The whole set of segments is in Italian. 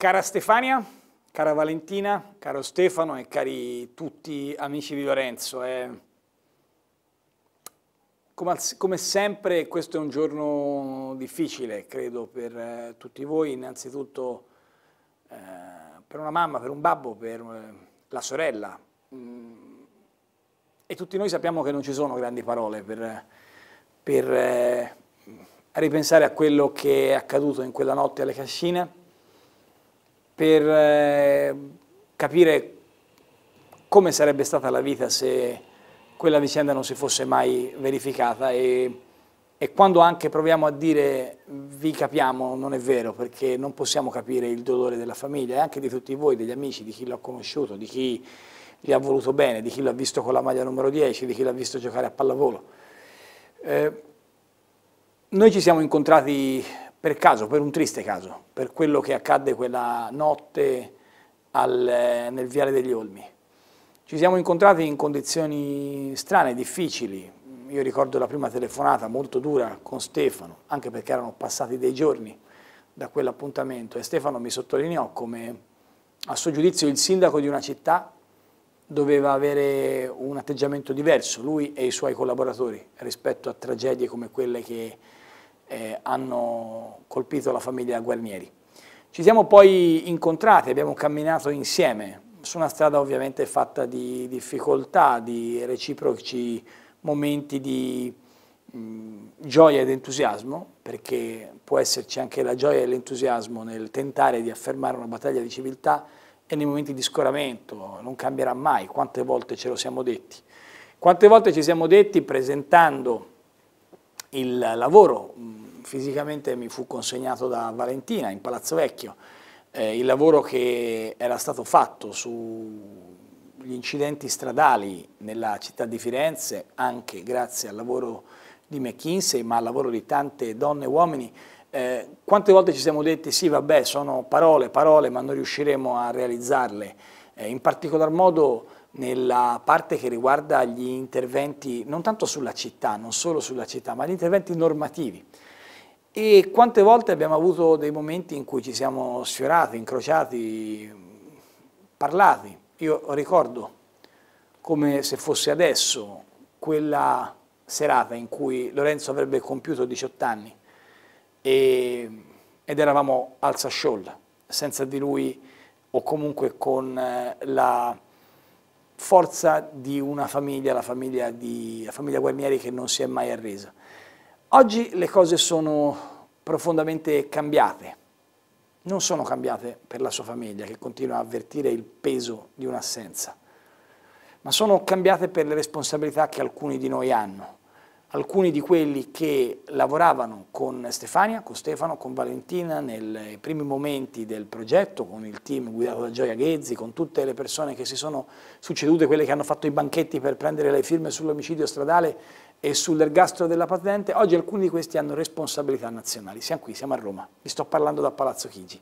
Cara Stefania, cara Valentina, caro Stefano e cari tutti amici di Lorenzo, è... Eh. Come, come, sempre questo è un giorno difficile, credo, per eh, tutti voi, innanzitutto eh, per una mamma, per un babbo, per eh, la sorella. Mm. E tutti noi sappiamo che non ci sono grandi parole per, per eh, ripensare a quello che è accaduto in quella notte alle cascine per eh, capire come sarebbe stata la vita se quella vicenda non si fosse mai verificata e, e, quando anche proviamo a dire vi capiamo non è vero perché non possiamo capire il dolore della famiglia e anche di tutti voi, degli amici, di chi l'ha conosciuto, di chi gli ha voluto bene, di chi l'ha visto con la maglia numero 10, di chi l'ha visto giocare a pallavolo. Eh, noi ci siamo incontrati per caso, per un triste caso, per quello che accadde quella notte al, eh, nel Viale degli Olmi. Ci siamo incontrati in condizioni strane, difficili. Io ricordo la prima telefonata molto dura con Stefano, anche perché erano passati dei giorni da quell'appuntamento e Stefano mi sottolineò come a suo giudizio il sindaco di una città doveva avere un atteggiamento diverso, lui e i suoi collaboratori, rispetto a tragedie come quelle che eh, hanno colpito la famiglia Guarnieri. Ci siamo poi incontrati, abbiamo camminato insieme su una strada ovviamente fatta di difficoltà, di reciproci momenti di mh, mm, gioia ed entusiasmo, perché può esserci anche la gioia e l'entusiasmo nel tentare di affermare una battaglia di civiltà e nei momenti di scoramento, non cambierà mai, quante volte ce lo siamo detti. Quante volte ci siamo detti presentando il lavoro mm, fisicamente mi fu consegnato da Valentina in Palazzo Vecchio, eh, il lavoro che era stato fatto sugli incidenti stradali nella città di Firenze, anche grazie al lavoro di McKinsey, ma al lavoro di tante donne e uomini, eh, quante volte ci siamo detti sì vabbè sono parole, parole, ma non riusciremo a realizzarle, eh, in particolar modo nella parte che riguarda gli interventi non tanto sulla città, non solo sulla città, ma gli interventi normativi. E quante volte abbiamo avuto dei momenti in cui ci siamo sfiorati, incrociati, parlati. Io ricordo come se fosse adesso quella serata in cui Lorenzo avrebbe compiuto 18 anni e, ed eravamo al Sasciolla, senza di lui o comunque con eh, la forza di una famiglia, la famiglia, di, la famiglia Guarnieri che non si è mai arresa. Oggi le cose sono profondamente cambiate, non sono cambiate per la sua famiglia che continua a avvertire il peso di un'assenza, ma sono cambiate per le responsabilità che alcuni di noi hanno alcuni di quelli che lavoravano con Stefania, con Stefano, con Valentina nei primi momenti del progetto, con il team guidato da Gioia Ghezzi, con tutte le persone che si sono succedute, quelle che hanno fatto i banchetti per prendere le firme sull'omicidio stradale e sull'ergastolo della patente, oggi alcuni di questi hanno responsabilità nazionali. Siamo qui, siamo a Roma, vi sto parlando da Palazzo Chigi.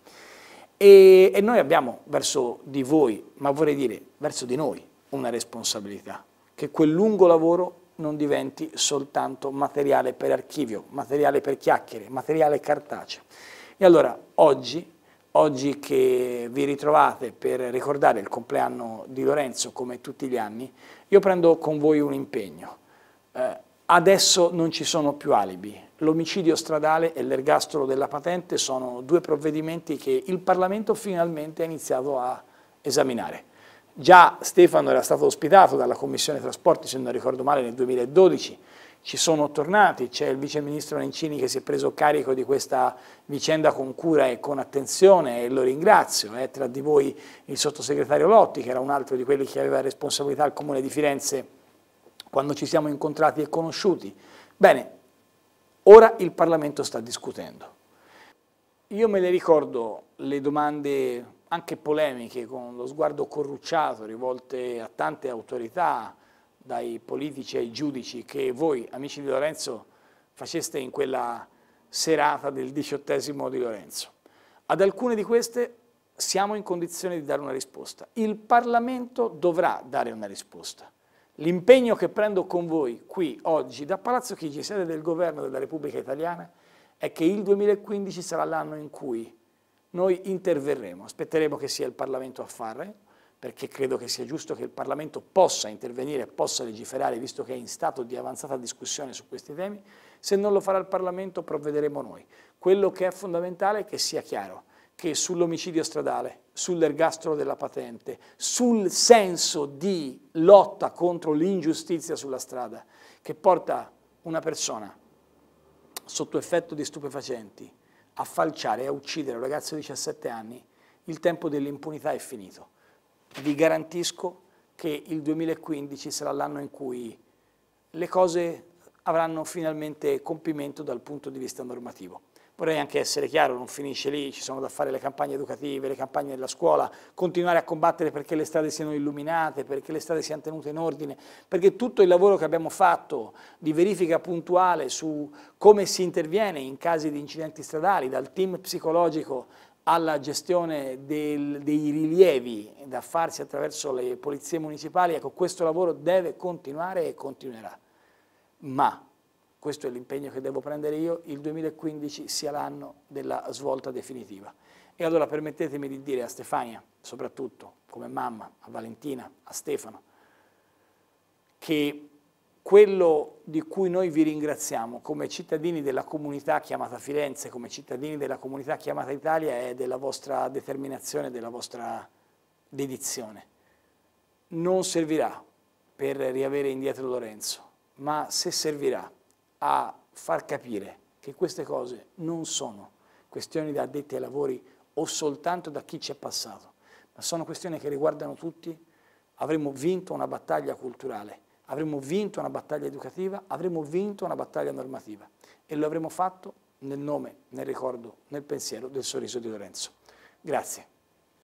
E, e noi abbiamo verso di voi, ma vorrei dire verso di noi, una responsabilità, che quel lungo lavoro non diventi soltanto materiale per archivio, materiale per chiacchiere, materiale cartaceo. E allora oggi, oggi che vi ritrovate per ricordare il compleanno di Lorenzo come tutti gli anni, io prendo con voi un impegno. Eh, adesso non ci sono più alibi. L'omicidio stradale e l'ergastolo della patente sono due provvedimenti che il Parlamento finalmente ha iniziato a esaminare. Già Stefano era stato ospitato dalla Commissione Trasporti, se non ricordo male, nel 2012, ci sono tornati, c'è il Vice Ministro Nencini che si è preso carico di questa vicenda con cura e con attenzione e lo ringrazio, è eh, tra di voi il Sottosegretario Lotti che era un altro di quelli che aveva responsabilità al Comune di Firenze quando ci siamo incontrati e conosciuti. Bene, ora il Parlamento sta discutendo. Io me le ricordo le domande anche polemiche con lo sguardo corrucciato rivolte a tante autorità, dai politici ai giudici, che voi, amici di Lorenzo, faceste in quella serata del diciottesimo di Lorenzo. Ad alcune di queste siamo in condizione di dare una risposta. Il Parlamento dovrà dare una risposta. L'impegno che prendo con voi qui oggi da Palazzo Chigi, sede del governo della Repubblica Italiana, è che il 2015 sarà l'anno in cui noi interverremo, aspetteremo che sia il Parlamento a fare, perché credo che sia giusto che il Parlamento possa intervenire, possa legiferare, visto che è in stato di avanzata discussione su questi temi, se non lo farà il Parlamento provvederemo noi. Quello che è fondamentale è che sia chiaro che sull'omicidio stradale, sull'ergastolo della patente, sul senso di lotta contro l'ingiustizia sulla strada, che porta una persona sotto effetto di stupefacenti, a falciare e a uccidere un ragazzo di 17 anni, il tempo dell'impunità è finito. Vi garantisco che il 2015 sarà l'anno in cui le cose avranno finalmente compimento dal punto di vista normativo vorrei anche essere chiaro, non finisce lì, ci sono da fare le campagne educative, le campagne della scuola, continuare a combattere perché le strade siano illuminate, perché le strade siano tenute in ordine, perché tutto il lavoro che abbiamo fatto di verifica puntuale su come si interviene in casi di incidenti stradali, dal team psicologico alla gestione del, dei rilievi da farsi attraverso le polizie municipali, ecco questo lavoro deve continuare e continuerà. Ma questo è l'impegno che devo prendere io, il 2015 sia l'anno della svolta definitiva. E allora permettetemi di dire a Stefania, soprattutto come mamma, a Valentina, a Stefano, che quello di cui noi vi ringraziamo come cittadini della comunità chiamata Firenze, come cittadini della comunità chiamata Italia, è della vostra determinazione, della vostra dedizione. Non servirà per riavere indietro Lorenzo, ma se servirà a far capire che queste cose non sono questioni da addetti ai lavori o soltanto da chi ci è passato, ma sono questioni che riguardano tutti, avremo vinto una battaglia culturale, avremo vinto una battaglia educativa, avremo vinto una battaglia normativa e lo avremo fatto nel nome, nel ricordo, nel pensiero del sorriso di Lorenzo. Grazie.